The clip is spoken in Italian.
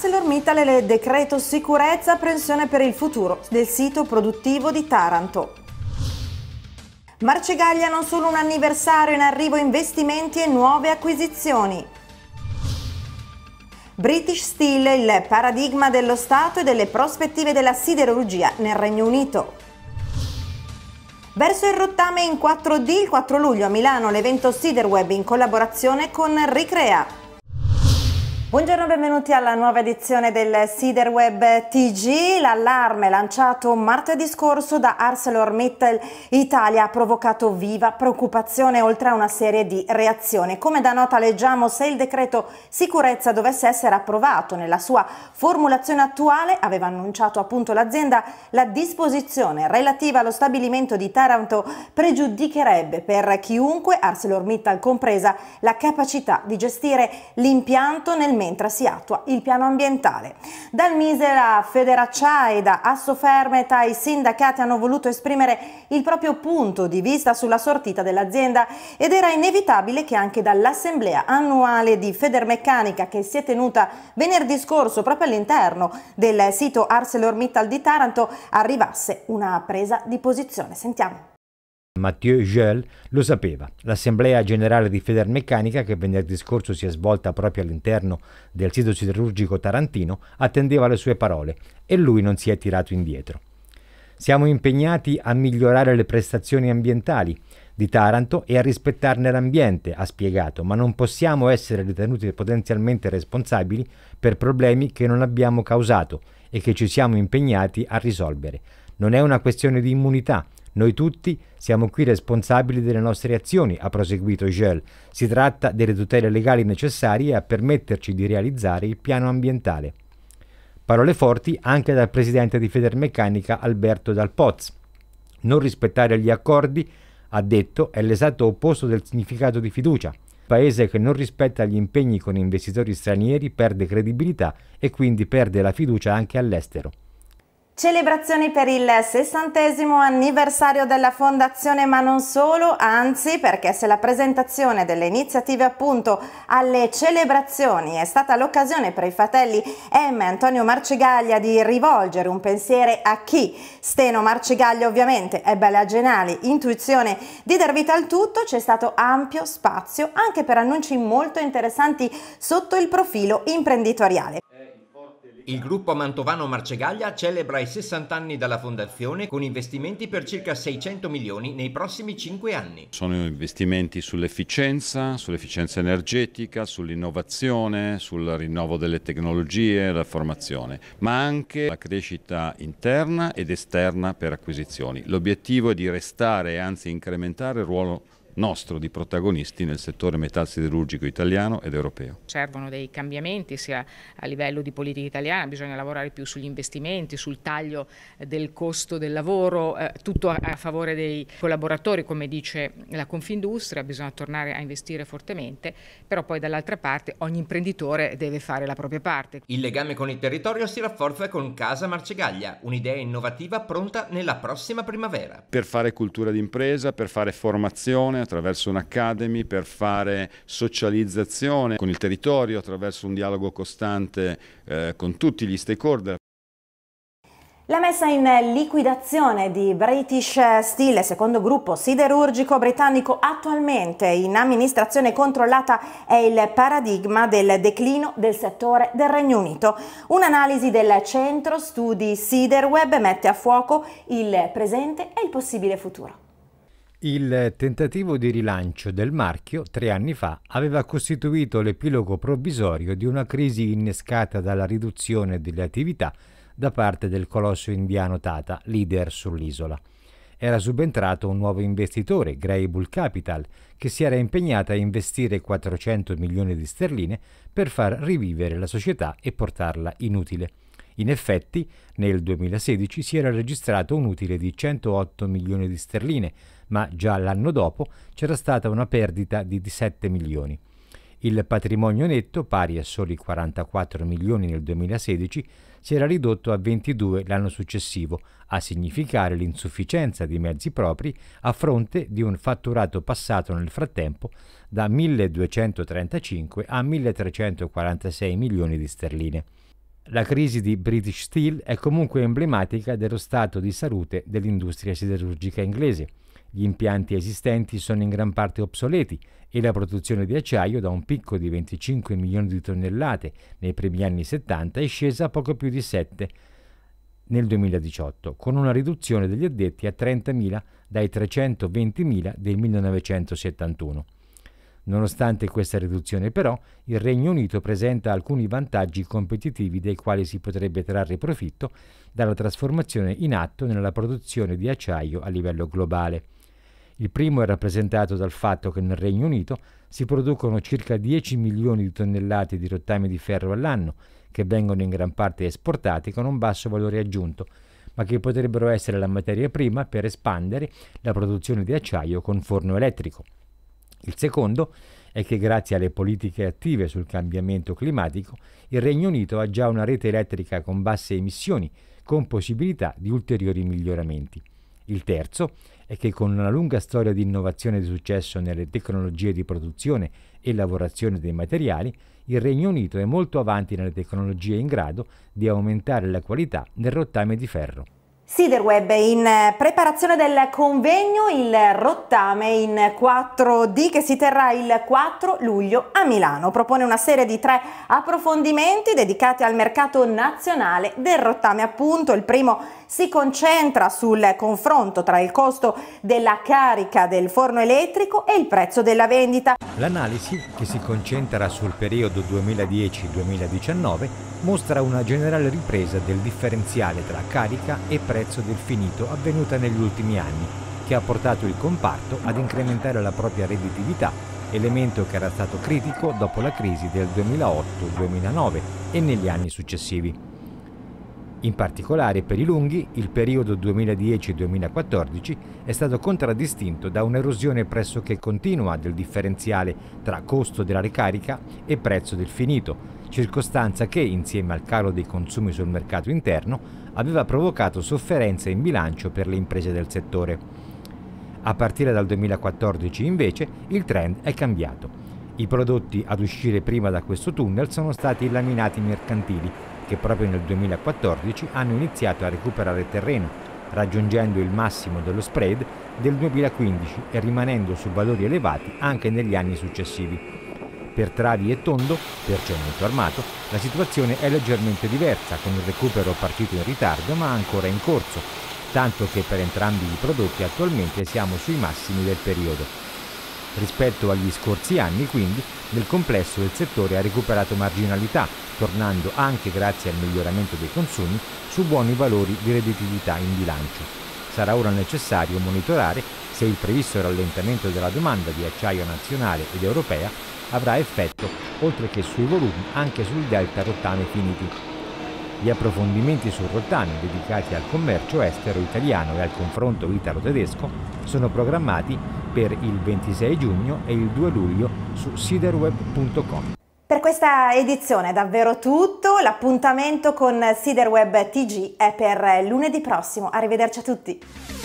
ArcelorMittal e le decreto sicurezza apprensione per il futuro del sito produttivo di Taranto. Marcegaglia non solo un anniversario, in arrivo investimenti e nuove acquisizioni. British Steel, il paradigma dello Stato e delle prospettive della siderurgia nel Regno Unito. Verso il rottame in 4D il 4 luglio a Milano l'evento Siderweb in collaborazione con Ricrea. Buongiorno e benvenuti alla nuova edizione del Siderweb TG. L'allarme lanciato martedì scorso da ArcelorMittal Italia ha provocato viva preoccupazione oltre a una serie di reazioni. Come da nota leggiamo, se il decreto sicurezza dovesse essere approvato nella sua formulazione attuale, aveva annunciato appunto l'azienda, la disposizione relativa allo stabilimento di Taranto pregiudicherebbe per chiunque, ArcelorMittal compresa, la capacità di gestire l'impianto nel mentre si attua il piano ambientale. Dal Misera, Federacciae, da Assofermeta i sindacati hanno voluto esprimere il proprio punto di vista sulla sortita dell'azienda ed era inevitabile che anche dall'assemblea annuale di Federmeccanica che si è tenuta venerdì scorso proprio all'interno del sito ArcelorMittal di Taranto arrivasse una presa di posizione. Sentiamo. Mathieu Gell lo sapeva. L'assemblea generale di Federmeccanica, che venerdì scorso si è svolta proprio all'interno del sito siderurgico tarantino, attendeva le sue parole e lui non si è tirato indietro. Siamo impegnati a migliorare le prestazioni ambientali di Taranto e a rispettarne l'ambiente, ha spiegato, ma non possiamo essere ritenuti potenzialmente responsabili per problemi che non abbiamo causato e che ci siamo impegnati a risolvere. Non è una questione di immunità, noi tutti siamo qui responsabili delle nostre azioni, ha proseguito Gel. Si tratta delle tutele legali necessarie a permetterci di realizzare il piano ambientale. Parole forti anche dal presidente di Federmeccanica Alberto Dal Poz. Non rispettare gli accordi, ha detto, è l'esatto opposto del significato di fiducia. Il paese che non rispetta gli impegni con investitori stranieri perde credibilità e quindi perde la fiducia anche all'estero. Celebrazioni per il sessantesimo anniversario della fondazione ma non solo, anzi perché se la presentazione delle iniziative appunto alle celebrazioni è stata l'occasione per i fratelli M e Antonio Marcigaglia di rivolgere un pensiero a chi? Steno Marcigaglia ovviamente ebbe la geniale intuizione di dar vita al tutto, c'è stato ampio spazio anche per annunci molto interessanti sotto il profilo imprenditoriale. Eh, il gruppo Mantovano Marcegaglia celebra i 60 anni dalla fondazione con investimenti per circa 600 milioni nei prossimi 5 anni. Sono investimenti sull'efficienza, sull'efficienza energetica, sull'innovazione, sul rinnovo delle tecnologie, la formazione, ma anche la crescita interna ed esterna per acquisizioni. L'obiettivo è di restare e anzi incrementare il ruolo nostro di protagonisti nel settore metalsiderurgico italiano ed europeo. Servono dei cambiamenti sia a livello di politica italiana, bisogna lavorare più sugli investimenti, sul taglio eh, del costo del lavoro, eh, tutto a, a, favore dei collaboratori, come dice la Confindustria, bisogna tornare a investire fortemente, però poi dall'altra parte ogni imprenditore deve fare la propria parte. Il legame con il territorio si rafforza con Casa Marcegaglia, un'idea innovativa pronta nella prossima primavera. Per fare cultura d'impresa, per fare formazione, a attraverso un'academy per fare socializzazione con il territorio, attraverso un dialogo costante eh, con tutti gli stakeholder. La messa in liquidazione di British Steel, secondo gruppo siderurgico britannico attualmente in amministrazione controllata, è il paradigma del declino del settore del Regno Unito. Un'analisi del centro studi Siderweb mette a fuoco il presente e il possibile futuro. Il tentativo di rilancio del marchio, tre anni fa, aveva costituito l'epilogo provvisorio di una crisi innescata dalla riduzione delle attività da parte del colosso indiano Tata, leader sull'isola. Era subentrato un nuovo investitore, Grey Bull Capital, che si era impegnata a investire 400 milioni di sterline per far rivivere la società e portarla inutile. In effetti, nel 2016 si era registrato un utile di 108 milioni di sterline, ma già l'anno dopo c'era stata una perdita di 7 milioni. Il patrimonio netto, pari a soli 44 milioni nel 2016, si era ridotto a 22 l'anno successivo, a significare l'insufficienza di mezzi propri a fronte di un fatturato passato nel frattempo da 1.235 a 1.346 milioni di sterline. La crisi di British Steel è comunque emblematica dello stato di salute dell'industria siderurgica inglese. Gli impianti esistenti sono in gran parte obsoleti e la produzione di acciaio da un picco di 25 milioni di tonnellate nei primi anni 70 è scesa a poco più di 7 nel 2018, con una riduzione degli addetti a 30.000 dai 320.000 del 1971. Nonostante questa riduzione però, il Regno Unito presenta alcuni vantaggi competitivi dei quali si potrebbe trarre profitto dalla trasformazione in atto nella produzione di acciaio a livello globale. Il primo è rappresentato dal fatto che nel Regno Unito si producono circa 10 milioni di tonnellate di rottami di ferro all'anno, che vengono in gran parte esportati con un basso valore aggiunto, ma che potrebbero essere la materia prima per espandere la produzione di acciaio con forno elettrico. Il secondo è che grazie alle politiche attive sul cambiamento climatico il Regno Unito ha già una rete elettrica con basse emissioni, con possibilità di ulteriori miglioramenti. Il terzo è che con una lunga storia di innovazione di successo nelle tecnologie di produzione e lavorazione dei materiali, il Regno Unito è molto avanti nelle tecnologie in grado di aumentare la qualità del rottame di ferro. Siderweb in preparazione del convegno Il Rottame in 4D che si terrà il 4 luglio a Milano. Propone una serie di tre approfondimenti dedicati al mercato nazionale del rottame. Appunto, il primo si concentra sul confronto tra il costo della carica del forno elettrico e il prezzo della vendita. L'analisi, che si concentra sul periodo 2010-2019, mostra una generale ripresa del differenziale tra carica e prezzo del finito avvenuta negli ultimi anni, che ha portato il comparto ad incrementare la propria redditività, elemento che era stato critico dopo la crisi del 2008-2009 e negli anni successivi. In particolare per i lunghi, il periodo 2010-2014 è stato contraddistinto da un'erosione pressoché continua del differenziale tra costo della ricarica e prezzo del finito, circostanza che, insieme al calo dei consumi sul mercato interno, aveva provocato sofferenze in bilancio per le imprese del settore. A partire dal 2014 invece il trend è cambiato. I prodotti ad uscire prima da questo tunnel sono stati i laminati mercantili, che proprio nel 2014 hanno iniziato a recuperare terreno, raggiungendo il massimo dello spread del 2015 e rimanendo su valori elevati anche negli anni successivi. Per Travi e Tondo, per cemento armato, la situazione è leggermente diversa, con il recupero partito in ritardo ma ancora in corso, tanto che per entrambi i prodotti attualmente siamo sui massimi del periodo. Rispetto agli scorsi anni, quindi, nel complesso il settore ha recuperato marginalità, tornando anche grazie al miglioramento dei consumi su buoni valori di redditività in bilancio. Sarà ora necessario monitorare se il previsto rallentamento della domanda di acciaio nazionale ed europea avrà effetto, oltre che sui volumi, anche sul delta rottame finiti. Gli approfondimenti su Rottani, dedicati al commercio estero italiano e al confronto italo-tedesco sono programmati per il 26 giugno e il 2 luglio su siderweb.com. Per questa edizione è davvero tutto, l'appuntamento con Siderweb TG è per lunedì prossimo, arrivederci a tutti!